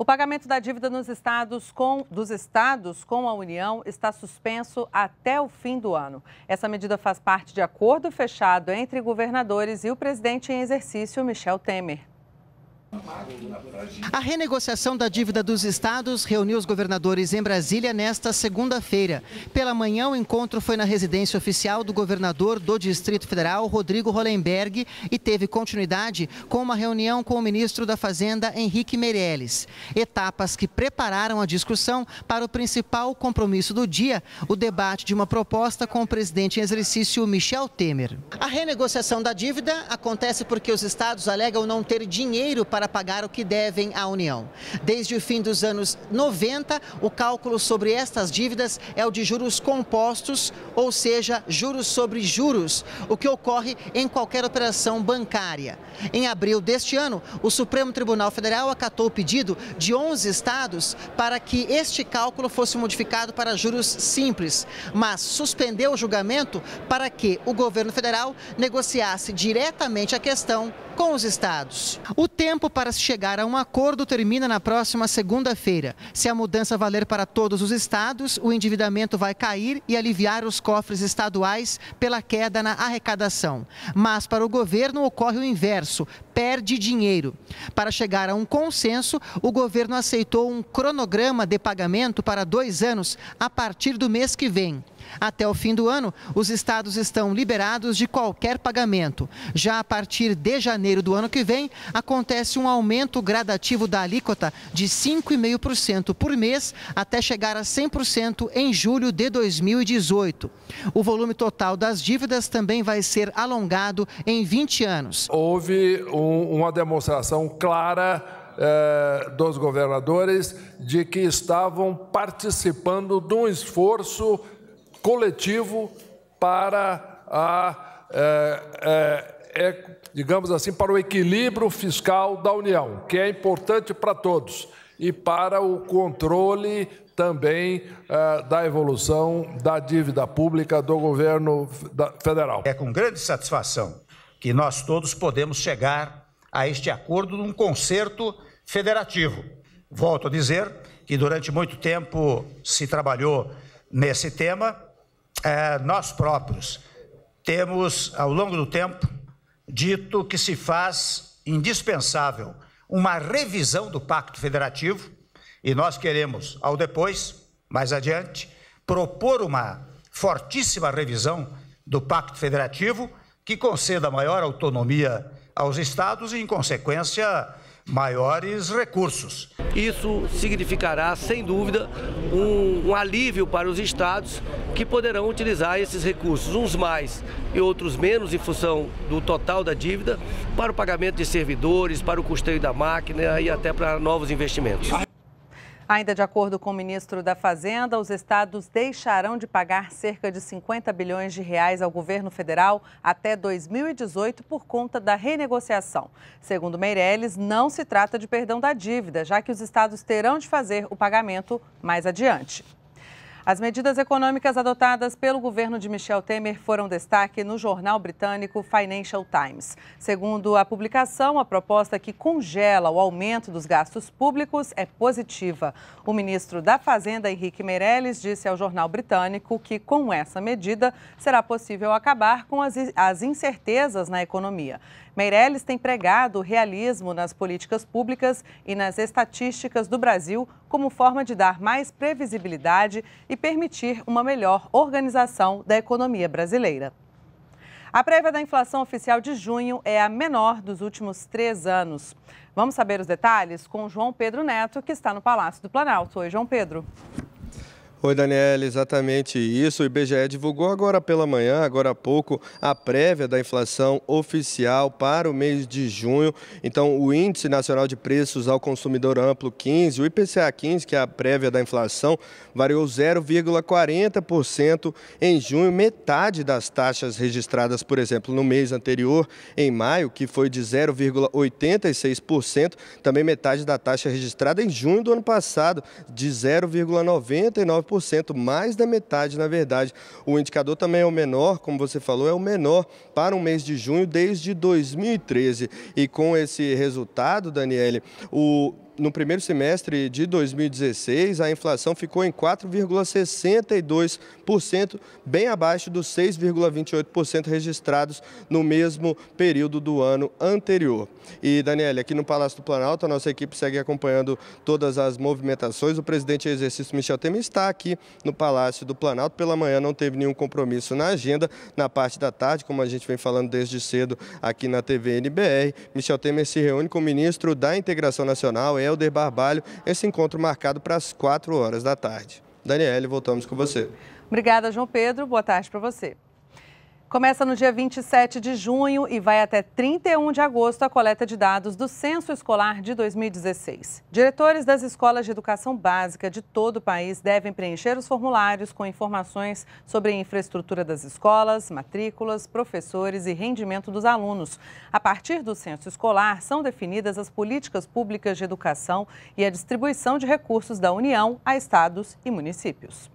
O pagamento da dívida nos estados com, dos estados com a União está suspenso até o fim do ano. Essa medida faz parte de acordo fechado entre governadores e o presidente em exercício, Michel Temer. A renegociação da dívida dos estados reuniu os governadores em Brasília nesta segunda-feira. Pela manhã, o encontro foi na residência oficial do governador do Distrito Federal, Rodrigo Hollenberg, e teve continuidade com uma reunião com o ministro da Fazenda, Henrique Meirelles. Etapas que prepararam a discussão para o principal compromisso do dia, o debate de uma proposta com o presidente em exercício, Michel Temer. A renegociação da dívida acontece porque os estados alegam não ter dinheiro para para pagar o que devem à União. Desde o fim dos anos 90, o cálculo sobre estas dívidas é o de juros compostos, ou seja, juros sobre juros, o que ocorre em qualquer operação bancária. Em abril deste ano, o Supremo Tribunal Federal acatou o pedido de 11 estados para que este cálculo fosse modificado para juros simples, mas suspendeu o julgamento para que o governo federal negociasse diretamente a questão com os estados. O tempo para chegar a um acordo termina na próxima segunda-feira. Se a mudança valer para todos os estados, o endividamento vai cair e aliviar os cofres estaduais pela queda na arrecadação. Mas para o governo ocorre o inverso: perde dinheiro. Para chegar a um consenso, o governo aceitou um cronograma de pagamento para dois anos a partir do mês que vem. Até o fim do ano, os estados estão liberados de qualquer pagamento. Já a partir de janeiro do ano que vem, acontece um aumento gradativo da alíquota de 5,5% por mês até chegar a 100% em julho de 2018. O volume total das dívidas também vai ser alongado em 20 anos. Houve um, uma demonstração clara eh, dos governadores de que estavam participando de um esforço coletivo para a, é, é, é, digamos assim, para o equilíbrio fiscal da União, que é importante para todos e para o controle também uh, da evolução da dívida pública do governo federal. É com grande satisfação que nós todos podemos chegar a este acordo num conserto federativo. Volto a dizer que durante muito tempo se trabalhou nesse tema é, nós próprios temos, ao longo do tempo, dito que se faz indispensável uma revisão do Pacto Federativo, e nós queremos, ao depois, mais adiante, propor uma fortíssima revisão do Pacto Federativo que conceda maior autonomia aos estados e, em consequência, maiores recursos. Isso significará, sem dúvida, um, um, alívio para os estados que poderão utilizar esses recursos, uns mais e outros menos, em função do total da dívida, para o pagamento de servidores, para o custeio da máquina e até para novos investimentos. Ainda de acordo com o ministro da Fazenda, os estados deixarão de pagar cerca de 50 bilhões de reais ao governo federal até 2018 por conta da renegociação. Segundo Meirelles, não se trata de perdão da dívida, já que os estados terão de fazer o pagamento mais adiante. As medidas econômicas adotadas pelo governo de Michel Temer foram destaque no jornal britânico Financial Times. Segundo a publicação, a proposta que congela o aumento dos gastos públicos é positiva. O ministro da Fazenda, Henrique Meirelles, disse ao jornal britânico que, com essa medida, será possível acabar com as, incertezas na economia. Meirelles tem pregado realismo nas políticas públicas e nas estatísticas do Brasil como forma de dar mais previsibilidade e permitir uma melhor organização da economia brasileira. A prévia da inflação oficial de junho é a menor dos últimos três anos. Vamos saber os detalhes com João Pedro Neto, que está no Palácio do Planalto. Oi, João Pedro. Oi, Daniela, exatamente isso. O IBGE divulgou agora pela manhã, agora há pouco, a prévia da inflação oficial para o mês de junho. Então, o Índice Nacional de Preços ao Consumidor Amplo 15, o IPCA 15, que é a prévia da inflação, variou 0,40% em junho, metade das taxas registradas, por exemplo, no mês anterior, em maio, que foi de 0,86%, também metade da taxa registrada em junho do ano passado, de 0,99% mais da metade, na verdade. O indicador também é o menor, como você falou, é o menor para o mês de junho desde 2013. E com esse resultado, Daniele, o no primeiro semestre de 2016, a inflação ficou em 4,62%, bem abaixo dos 6,28% registrados no mesmo período do ano anterior. E, Daniele aqui no Palácio do Planalto, a nossa equipe segue acompanhando todas as movimentações. O presidente em exercício, Michel Temer, está aqui no Palácio do Planalto. Pela manhã não teve nenhum compromisso na agenda. Na parte da tarde, como a gente vem falando desde cedo aqui na TV NBR Michel Temer se reúne com o ministro da Integração Nacional, Helder Barbalho. Esse encontro marcado para as 4 horas da tarde. Daniele, voltamos com você. Obrigada, João Pedro. Boa tarde para você. Começa no dia 27 de junho e vai até 31 de agosto a coleta de dados do Censo Escolar de 2016. Diretores das escolas de educação básica de todo o país devem preencher os formulários com informações sobre a infraestrutura das escolas, matrículas, professores e rendimento dos alunos. A partir do Censo Escolar, são definidas as políticas públicas de educação e a distribuição de recursos da União a estados e municípios.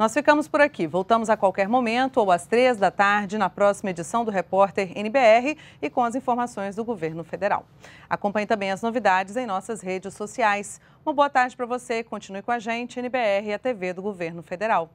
Nós ficamos por aqui. Voltamos a qualquer momento ou às três da tarde na próxima edição do Repórter NBR e com as informações do governo federal. Acompanhe também as novidades em nossas redes sociais. Uma boa tarde para você. Continue com a gente, NBR e a TV do Governo Federal.